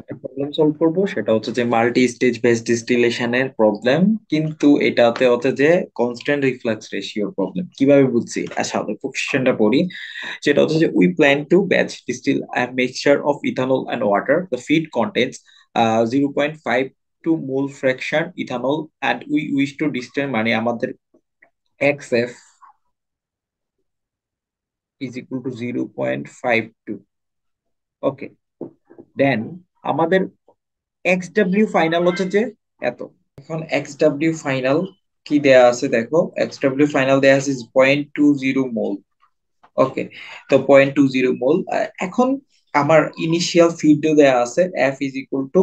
একটা problem solve করব সেটা হচ্ছে যে মাল্টি স্টেজ বেস ডিস্টিলেশনের প্রবলেম কিন্তু এটাতে হচ্ছে যে কনস্ট্যান্ট রিফ্লাক্স রেশিওর প্রবলেম কিভাবে বুঝছি আচ্ছা আমরা কোশ্চেনটা পড়ি সেটা হচ্ছে যে we plan to batch distil a mixture of ethanol and water the feed contents zero point five two mole fraction ethanol and we wish to distil মানে আমাদের X F is to zero point five two okay then আমাদের X W final হচ্ছে যে এত এখন x W final কি দেয়া আছে দেখো এক্স ডাব্লিউ ফাইনাল দেয়া আছে point two zero mole okay তো পয়েন্ট টু জিরো মোল এখন আমার ইনিশিয়াল ফিডও দেয়া আছে F is equal to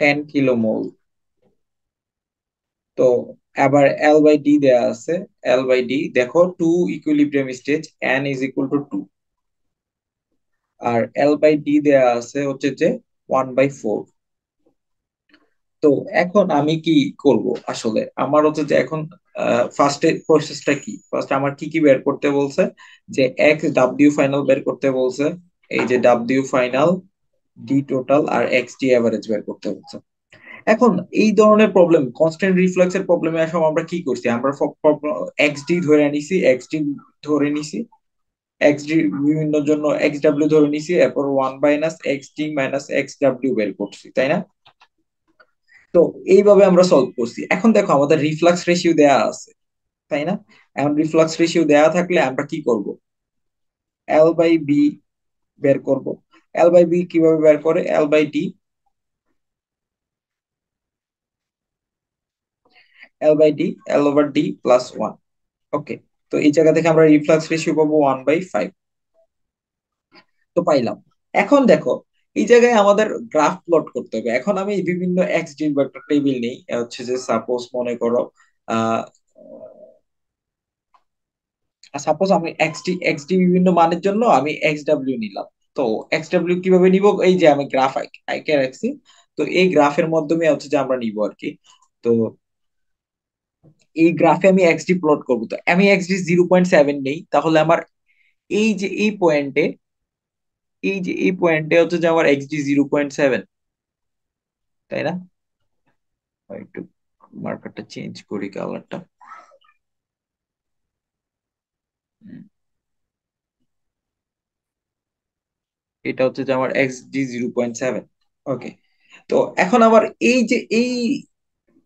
ten kilo mole তো আবার এল বাই ডি দেয়া আছে এল বাই ডি দেখো two equilibrium stage N is equal to two আর এল বাই ডি দেয়া আছে হচ্ছে যে ওয়ান বাই ফোর তো এখন আমি কি করব আসলে আমার হচ্ছে যে এখন ফার্স্টে প্রসেসটা কি ফার্স্ট আমার কি কি বের করতে বলছে যে এক্স ডাব্লিউ ফাইনাল বের করতে বলছে এই যে ডাব্লিউ ফাইনাল ডি টোটাল আর এক্স ডি এভারেজ বের করতে বলছে এখন এই ধরনের প্রবলেম কনস্ট্যান্ট রিফ্লেক্সের প্রবলেমে আসলে আমরা কি করছি আমরা এক্স ডি ধরে নিছি এক্স ডি ধরে নিছি এক্স বিভিন্ন জন্য এক্স ডাব্লিউ ধরে নিছি এরপর one minus X T minus X W বের করছি তাই না তো এইভাবে আমরা সলভ করছি এখন দেখো আমাদের রিফ্লাক্স রেশিও দেয়া আছে তাই না এখন রিফ্লাক্স রেশিও দেয়া থাকলে আমরা কি করব এল বাই বি বের করব এল বাই বি কিভাবে বের করে L by D L by D L over D plus one okay তো এই জায়গা থেকে আমরা রিফ্লাক্স রেশিও পাবো ওয়ান বাই ফাইভ তো পাইলাম এখন দেখো এই জায়গায় আমাদের গ্রাফ প্লট করতে হবে এখন আমি বিভিন্ন এক্স ডি একটা টেবিল নেই হচ্ছে যে সাপোজ মনে করো সাপোজ আমি এক্স ডি এক্স ডি বিভিন্ন মানের জন্য আমি এক্স ডাব্লিউ নিলাম তো এক্স ডাব্লিউ কিভাবে নিব এই যে আমি গ্রাফ আইকে রাখছি তো এই গ্রাফের মাধ্যমে হচ্ছে যে আমরা নিব আর কি তো এই গ্রাফে আমি এক্স ডি প্লট করবো তো আমি X D zero point seven নেই তাহলে আমার এই যে এই পয়েন্টে এই যে এই পয়েন্টে হচ্ছে যে আমার এক্সডি জিরো পয়েন্ট সেভেন তাই না একটু মার্কারটা চেঞ্জ করি কালারটা এটা হচ্ছে যে আমার X D zero point seven okay তো এখন আমার এই যে এই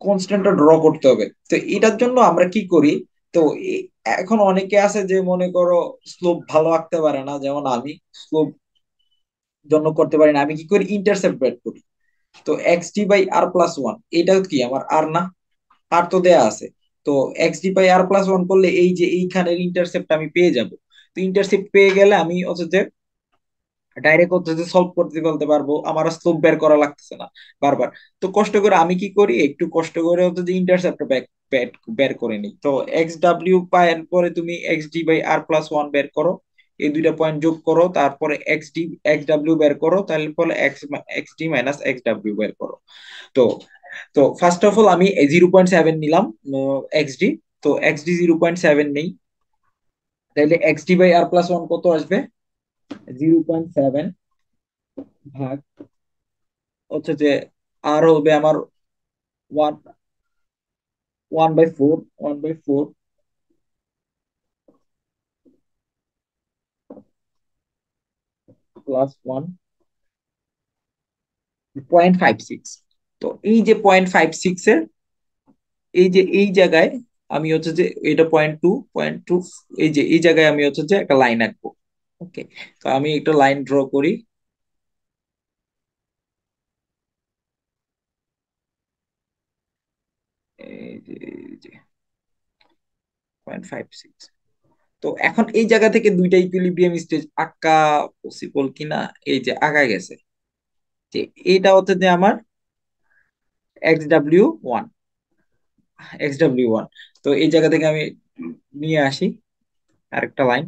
কনস্ট্যান্টটা ড্র করতে হবে তো এটার জন্য আমরা কি করি তো এখন অনেকে আছে যে মনে করো স্লোপ ভালো আঁকতে পারে না যেমন আমি স্লোপ জন্য করতে পারি না আমি কি করি ইন্টারসেপ্ট ব্যাট করি তো X D by R plus one এটা কি আমার আর না আর তো দেয়া আছে তো X D by R plus one করলে এই যে এইখানের ইন্টারসেপ্ট আমি পেয়ে যাব তো ইন্টারসেপ্ট পেয়ে গেলে আমি অথচ ডাইরেক্ট পদ্ধতি সলভ করতে বলতে পারবো আমার স্লোপ বের করা লাগতেছে না বারবার তো কষ্ট করে আমি কি করি একটু কষ্ট করে হতো যে ইন্টারসেপ্ট ব্যাক বের করে নিই তো এক্স ডাব্লিউ পায়ের পরে তুমি X D by R plus one বের করো এই দুইটা পয়েন্ট যোগ করো তারপরে এক্স ডি এক্স ডাব্লিউ বের করো তাহলে ফলে X X D minus X W বের করো তো তো ফার্স্ট অফ অল আমি জিরো পয়েন্ট সেভেন নিলাম এক্স ডি তো X D zero point seven নেই তাহলে X D by R plus one কত আসবে জিরো পয়েন্ট সেভেন ভাগ হচ্ছে যে আর হবে আমার one one by four one by four plus one point five six তো এই যে পয়েন্ট ফাইভ সিক্স এর এই যে এই জায়গায় আমি হচ্ছে যে এটা পয়েন্ট টু পয়েন্ট টু এই যে এই জায়গায় আমি হচ্ছে যে একটা লাইন আঁকবো ওকে তো আমি একটা লাইন ড্র করি তো এখন এই জায়গা থেকে দুইটা ইকুইলিব্রিয়াম স্টেজ আঁকা পসিবল কিনা এই যে আঁকা গেছে যে এটা হচ্ছে যে আমার X W one X W one তো এই জায়গা থেকে আমি নিয়ে আসি আরেকটা লাইন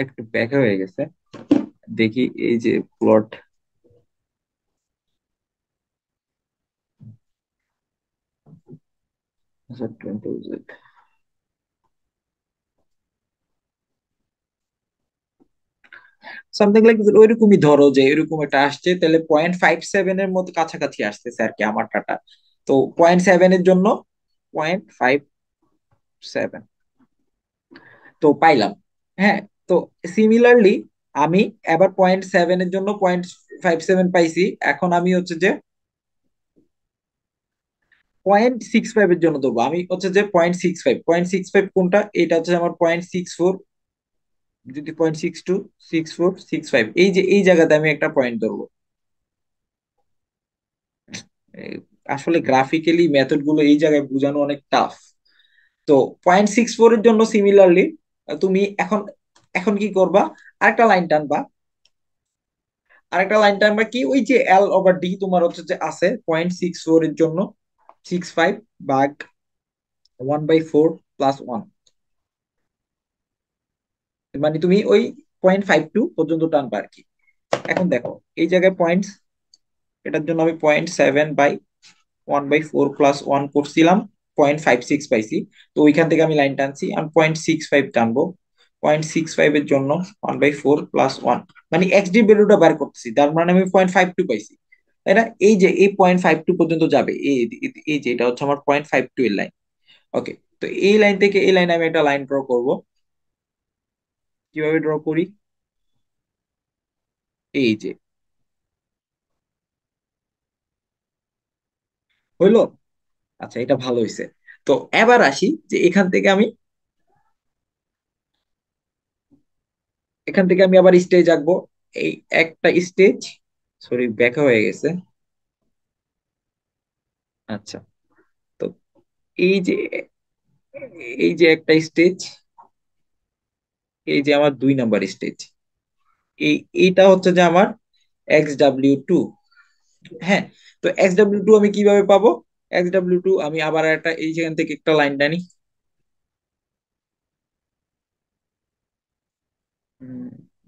একটু ব্যাকা হয়ে গেছে দেখি এই যে প্লট আচ্ছা সামথিং লাইক ওইরকমই ধরো যে এরকম এটা আসছে তাহলে পয়েন্ট ফাইভ সেভেন এর মতো কাছাকাছি আসছে আর কি আমার টাটা তো পয়েন্ট সেভেন এর জন্য পয়েন্ট ফাইভ সেভেন তো পাইলাম হ্যাঁ তো সিমিলারলি আমি এবার পয়েন্ট সেভেনের জন্য পয়েন্ট ফাইভ সেভেন পাইছি এখন আমি হচ্ছে যে পয়েন্ট সিক্স ফাইভ এর জন্য দেবো আমি হচ্ছে যে point six five six five কোনটা এটা হচ্ছে আমার পয়েন্ট সিক্স ফোর যদি point six two six four six five এই যে এই জায়গাতে আমি একটা পয়েন্ট ধরবো আসলে গ্রাফিক্যালি মেথড গুলো এই জায়গায় বোঝানো অনেক টাফ তো পয়েন্ট সিক্স ফোর এর জন্য সিমিলারলি তুমি এখন এখন কি করবা আরেকটা লাইন টানবা আরেকটা লাইন টানবা কি ওই যে এল ওভার ডি তোমার হচ্ছে যে আছে পয়েন্ট সিক্স ফোর এর জন্য সিক্স ফাইভ বাঘ one by four plus one মানে তুমি ওই পয়েন্ট ফাইভ টু পর্যন্ত টানবা আর কি এখন দেখো এই জায়গায় পয়েন্ট এটার জন্য আমি point seven by one by four plus one করছিলাম পয়েন্ট ফাইভ সিক্স পাইছি তো ওইখান থেকে আমি লাইন টানছি আমি পয়েন্ট সিক্স ফাইভ টানবো পয়েন্ট সিক্স ফাইভ এর জন্য one by four plus one মানে এক্স ডি ভ্যালুটা বার করতেছি তার মানে আমি পয়েন্ট ফাইভ টু পাইছি তাই না এই যে এই পয়েন্ট ফাইভ টু পর্যন্ত যাবে এই যে এটা হচ্ছে আমার পয়েন্ট ফাইভ টু এর লাইন ওকে তো এই লাইন থেকে এই লাইনে আমি একটা লাইন ড্র করব কিভাবে ড্র করি এই যে হইলো আচ্ছা এটা ভালো হয়েছে তো এবার আসি যে এখান থেকে আমি এখান থেকে আমি আবার স্টেজ আঁকবো এই একটা স্টেজ সরি ব্যাখ্যা হয়ে গেছে আচ্ছা তো এই যে এই যে একটা স্টেজ এই যে আমার দুই নাম্বার স্টেজ এই এইটা হচ্ছে যে আমার এক্স ডাব্লিউ টু হ্যাঁ তো এক্স ডাব্লিউ টু আমি কিভাবে পাবো এক্স ডাব্লিউ টু আমি আবার একটা এইখান থেকে একটা লাইন টানি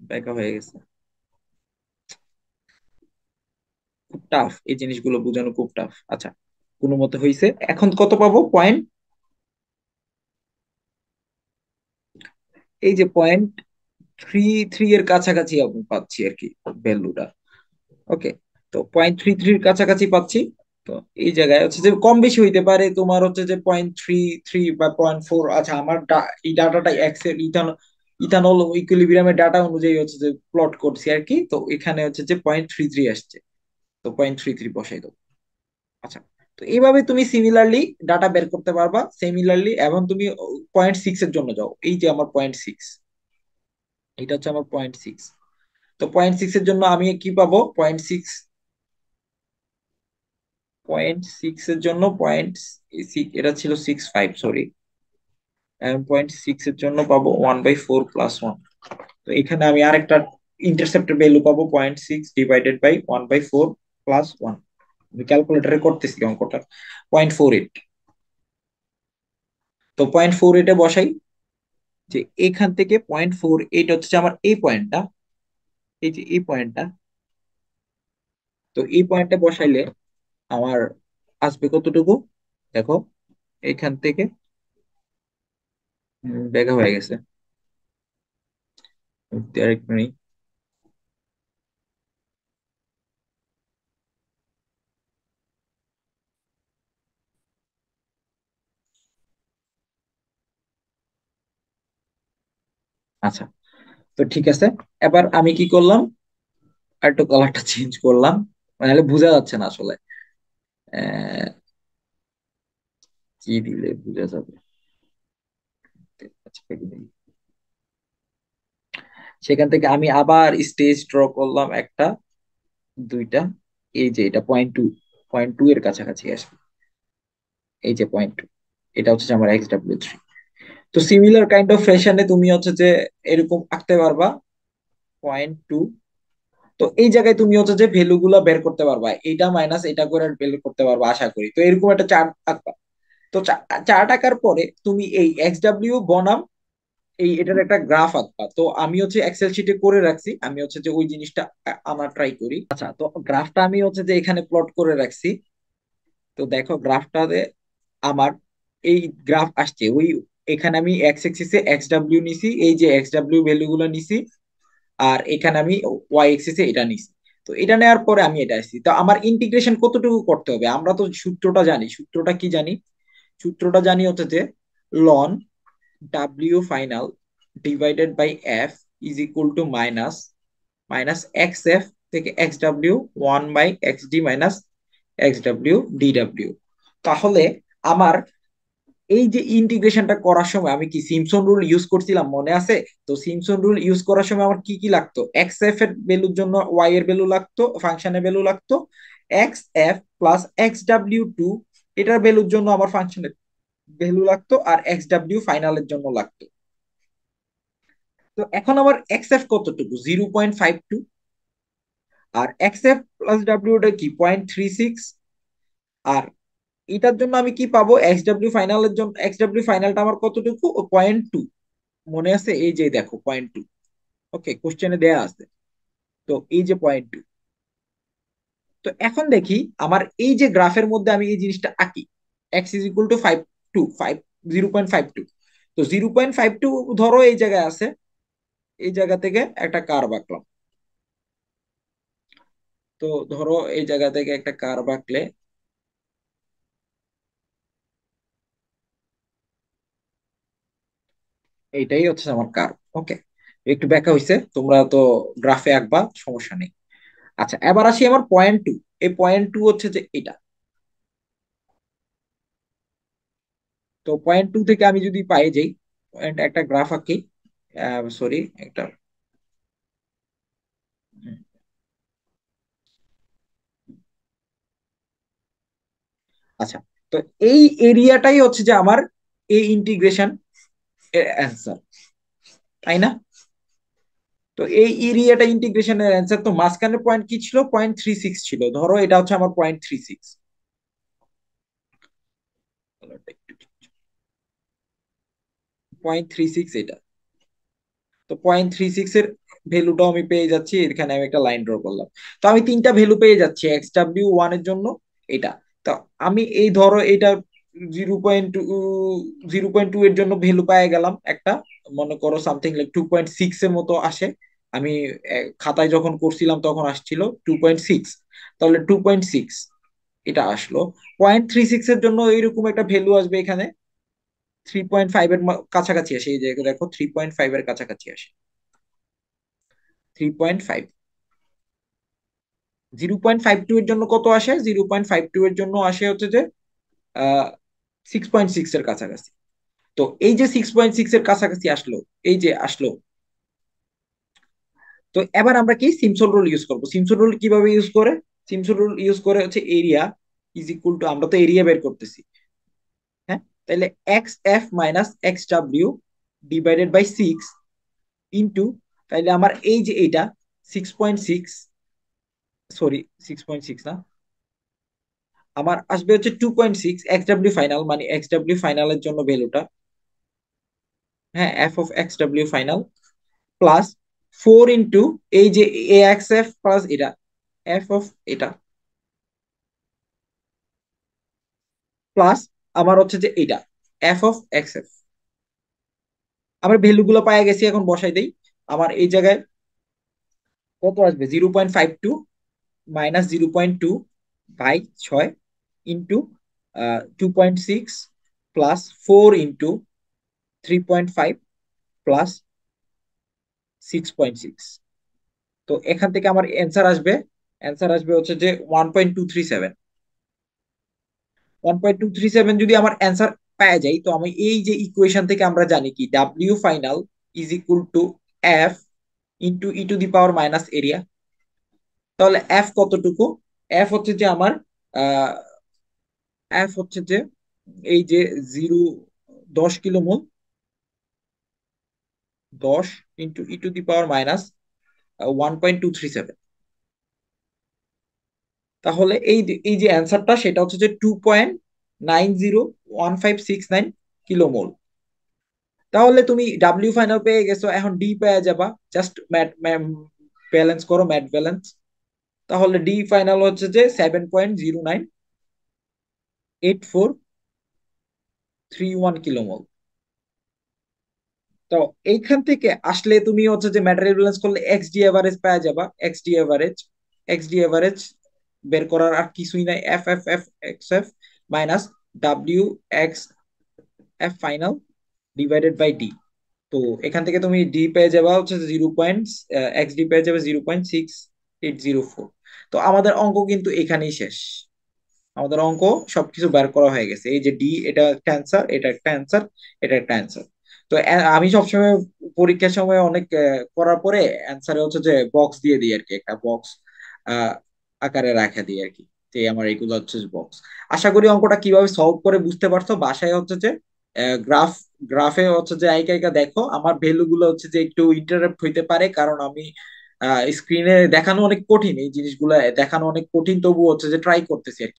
ব্যাকা হয়ে গেছে খুব টাফ এই জিনিসগুলো বোঝানো খুব টাফ আচ্ছা কোনো মতে হয়েছে এখন কত পাবো পয়েন্ট এই যে পয়েন্ট থ্রি থ্রি এর কাছাকাছি পাচ্ছি আর কি ভ্যালুটা ওকে তো পয়েন্ট থ্রি থ্রির কাছাকাছি পাচ্ছি তো এই জায়গায় হচ্ছে যে কম বেশি হইতে পারে তোমার হচ্ছে যে পয়েন্ট থ্রি থ্রি বা পয়েন্ট ফোর আচ্ছা আমার এই ডাটাটা এক্সেল ইথানল ইথানল ইকুইলিব্রিয়ামের ডাটা অনুযায়ী হচ্ছে যে প্লট করছি আর কি তো এখানে হচ্ছে যে পয়েন্ট থ্রি থ্রি আসছে তো পয়েন্ট থ্রি থ্রি বসাই দেবো আচ্ছা তো এইভাবে তুমি সিমিলারলি ডাটা বের করতে পারবা সিমিলারলি এবং তুমি পয়েন্ট সিক্স এর জন্য যাও এই যে আমার পয়েন্ট সিক্স এটা হচ্ছে আমার পয়েন্ট সিক্স তো পয়েন্ট সিক্স এর জন্য আমি কি পাবো পয়েন্ট সিক্স পয়েন্ট সিক্স এর জন্য পয়েন্ট এটা ছিল six five sorry point six এর জন্য পাবো one by four plus one তো এখানে আমি আরেকটা ইন্টারসেপ্টের ভ্যালু পাবো point six divided by one by four plus one আমি ক্যালকুলেটারে করতেছি অঙ্কটা পয়েন্ট ফোর এইট তো পয়েন্ট ফোর এইটে বসাই যে এখান থেকে পয়েন্ট ফোর এইট হচ্ছে আমার এই পয়েন্টটা এই যে এই পয়েন্টটা তো এই পয়েন্টটা বসাইলে আমার আসবে কতটুকু দেখো এখান থেকে দেখা হয়ে গেছে আচ্ছা তো ঠিক আছে এবার আমি কি করলাম আর একটু কালারটা চেঞ্জ করলাম মানে বোঝা যাচ্ছে না আসলে কি দিলে বুঝা যাবে আচ্ছা, সেখান থেকে আমি আবার স্টেজ ড্র করলাম একটা দুইটা এই যে এটা পয়েন্ট টু পয়েন্ট টু এর কাছাকাছি আসবে এই যে পয়েন্ট টু এটা হচ্ছে আমার এক্স ডাব্লিউ থ্রি তো সিমিলার কাইন্ড অফ ফ্যাশনে তুমি হচ্ছে যে এরকম আঁকতে পারবা পয়েন্ট টু তো এই জায়গায় তুমি হচ্ছে যে ভ্যালু গুলো বের করতে পারবা এটা মাইনাস এটা করে ভ্যালু করতে পারবা আশা করি তো এরকম একটা চার্ট আঁকবা তো চার টাকার পরে তুমি এই এক্স ডাব্লিউ বনাম এই এটার একটা গ্রাফ আঁকবা তো আমি হচ্ছে এক্সেল শিটে করে রাখছি আমি হচ্ছে যে ওই জিনিসটা আমার ট্রাই করি আচ্ছা তো গ্রাফটা আমি হচ্ছে যে এখানে প্লট করে রাখছি তো দেখো গ্রাফটাতে আমার এই গ্রাফ আসছে ওই এখানে আমি এক্স এক্সিসে এক্স ডাব্লিউ নিছি এই যে এক্স ডাব্লিউ ভ্যালু গুলো নিছি আর এখানে আমি ওয়াই এক্সিসে এটা নিছি তো এটা নেওয়ার পরে আমি এটা আসছি তো আমার ইন্টিগ্রেশন কতটুকু করতে হবে আমরা তো সূত্রটা জানি সূত্রটা কি জানি সূত্রটা জানি হচ্ছে যে ln W final divided by F is equal to minus minus X F থেকে X W one by X D minus X W D W তাহলে আমার এই যে ইন্টিগ্রেশনটা করার সময় আমি কি সিমসন রুল ইউজ করছিলাম মনে আছে তো সিমসন রুল ইউজ করার সময় আমার কি কি লাগতো এক্স এফ এর ভ্যালুর জন্য ওয়াই এর ভ্যালু লাগতো ফাংশনের ভ্যালু লাগতো X F plus X W two এটার ভ্যালুর জন্য আমার ফাংশনের ভ্যালু লাগতো আর এক্স ডাব্লিউ ফাইনালের জন্য লাগতো তো এখন আমার এক্স এফ কতটুকু জিরো পয়েন্ট ফাইভ টু আর এক্স এফ প্লাস ডাব্লিউটা কি পয়েন্ট থ্রি সিক্স আর এটার জন্য আমি কি পাবো এক্স ডাব্লিউ ফাইনালের জন্য এক্স ডাব্লিউ ফাইনালটা আমার কতটুকু পয়েন্ট টু মনে আছে এই যে দেখো পয়েন্ট টু ওকে কোশ্চেনে দেয়া আছে তো এই যে পয়েন্ট টু তো এখন দেখি আমার এই যে গ্রাফের মধ্যে আমি এই জিনিসটা আঁকি X is equal to five two five zero point five two তো জিরো পয়েন্ট ফাইভ টু ধরো এই জায়গায় আছে এই জায়গা থেকে একটা কার বাঁকলাম তো ধরো এই জায়গা থেকে একটা কার বাঁকলে এইটাই হচ্ছে আমার কার ওকে একটু ব্যাখ্যা হয়েছে তোমরা তো গ্রাফে আঁকবা সমস্যা নেই আচ্ছা এবার আসি আমার পয়েন্ট টু এই পয়েন্ট টু হচ্ছে যে এটা তো পয়েন্ট টু থেকে আমি যদি পাই যাই পয়েন্ট একটা গ্রাফ আঁকি সরি একটা আচ্ছা তো এই এরিয়াটাই হচ্ছে যে আমার এই ইন্টিগ্রেশন অ্যান্সার তাই না তো এই এরিয়াটা ইন্টিগ্রেশনের অ্যান্সার তো মাঝখানের পয়েন্ট কি ছিল পয়েন্ট থ্রি সিক্স ছিল ধরো এটা হচ্ছে আমার point three six point three six এটা তো পয়েন্ট থ্রি সিক্স এর ভ্যালুটাও আমি পেয়ে যাচ্ছি এখানে আমি একটা লাইন ড্র করলাম তো আমি তিনটা ভ্যালু পেয়ে যাচ্ছি এক্স ডাব্লিউ ওয়ান এর জন্য এটা তো আমি এই ধরো এটা zero point two zero point two এর জন্য ভ্যালু পায়ে গেলাম একটা মনে করো something like two point six এর মতো আসে আমি খাতায় যখন করছিলাম তখন আসছিল টু পয়েন্ট সিক্স তাহলে টু পয়েন্ট সিক্স এটা আসলো পয়েন্ট থ্রি সিক্স এর জন্য এইরকম একটা ভ্যালু আসবে এখানে থ্রি পয়েন্ট ফাইভ এর কাছাকাছি আসে এই জায়গায় দেখো থ্রি পয়েন্ট ফাইভ এর কাছাকাছি আসে three point five zero point five two এর জন্য কত আসে জিরো পয়েন্ট ফাইভ টু এর জন্য আসে হচ্ছে যে আহ সিক্স পয়েন্ট সিক্স এর কাছাকাছি তো এই যে সিক্স পয়েন্ট সিক্স এর কাছাকাছি আসলো এই যে আসলো তো এবার আমরা কি সিমসন রুল ইউজ করবো সিমসন রুল কিভাবে ইউজ করে সিমসন রুল ইউজ করে হচ্ছে এরিয়া ইজ ইকুয়াল টু আমরা তো এরিয়া বের করতেছি হ্যাঁ তাহলে X F minus X W divided by six into তাহলে আমার এই যে এইটা six point six sorry six point six না আমার আসবে হচ্ছে two point six X W final মানে এক্স ডাব্লিউ এর জন্য ভ্যালুটা হ্যাঁ F of X W final plus four into এই যে এ এক্স এফ প্লাস এটা এফ অফ এটা প্লাস আমার হচ্ছে যে এটা এফ অফ এক্স এফ আমার ভ্যালুগুলো পায়ে গেছি এখন বসাই দেই আমার এই জায়গায় কত আসবে zero point five two minus zero point two by ছয় into uh, 2.6 plus 4 into 3.5 plus 6.6 তো এখান থেকে আমার অ্যান্সার আসবে অ্যান্সার আসবে হচ্ছে যে 1.237 1.237 যদি আমার অ্যান্সার পাওয়া যায় তো আমি এই যে ইকুয়েশন থেকে আমরা জানি কি W final is equal to F into E to the power minus area তাহলে এফ কতটুকু এফ হচ্ছে যে আমার আহ এফ হচ্ছে যে এই যে জিরো দশ কিলোমোল দশ into E to the power minus one point two three seven তাহলে এই এই যে অ্যান্সারটা সেটা হচ্ছে যে two point nine zero one five six nine kilomole তাহলে তুমি ডাব্লিউ ফাইনাল পেয়ে গেছো এখন ডি পেয়ে যাবা জাস্ট ম্যাট ব্যালেন্স করো ম্যাট ব্যালেন্স তাহলে ডি ফাইনাল হচ্ছে যে seven point zero nine eight four three one kilomole তো এইখান থেকে আসলে তুমি হচ্ছে যে ম্যাটেরিয়াল ব্যালেন্স করলে এক্স ডি এভারেজ পাওয়া যাবা X D average X D average বের করার আর কিছুই নাই F F F X F minus W X F final divided by D তো এখান থেকে তুমি ডি পেয়ে যাবা হচ্ছে জিরো পয়েন্ট এক্স ডি পেয়ে যাবে zero point six eight zero four তো আমাদের অঙ্ক কিন্তু এখানেই শেষ আমাদের অঙ্ক সবকিছু বের করা হয়ে গেছে এই যে ডি এটা একটা অ্যান্সার এটা একটা অ্যান্সার এটা একটা অ্যান্সার তো আমি সবসময় পরীক্ষার সময় অনেক করার পরে অ্যান্সারে হচ্ছে যে বক্স দিয়ে দিই আর কি একটা বক্স আকারে রাখা দিই আর কি আমার এগুলো হচ্ছে বক্স আশা করি অঙ্কটা কিভাবে সলভ করে বুঝতে পারছো বাসায় হচ্ছে যে গ্রাফ গ্রাফে হচ্ছে যে আইকা আইকা দেখো আমার ভ্যালুগুলো হচ্ছে যে একটু ইন্টারাপ্ট হইতে পারে কারণ আমি স্ক্রিনে দেখানো অনেক কঠিন এই জিনিসগুলো দেখানো অনেক কঠিন তবু হচ্ছে যে ট্রাই করতেছি আর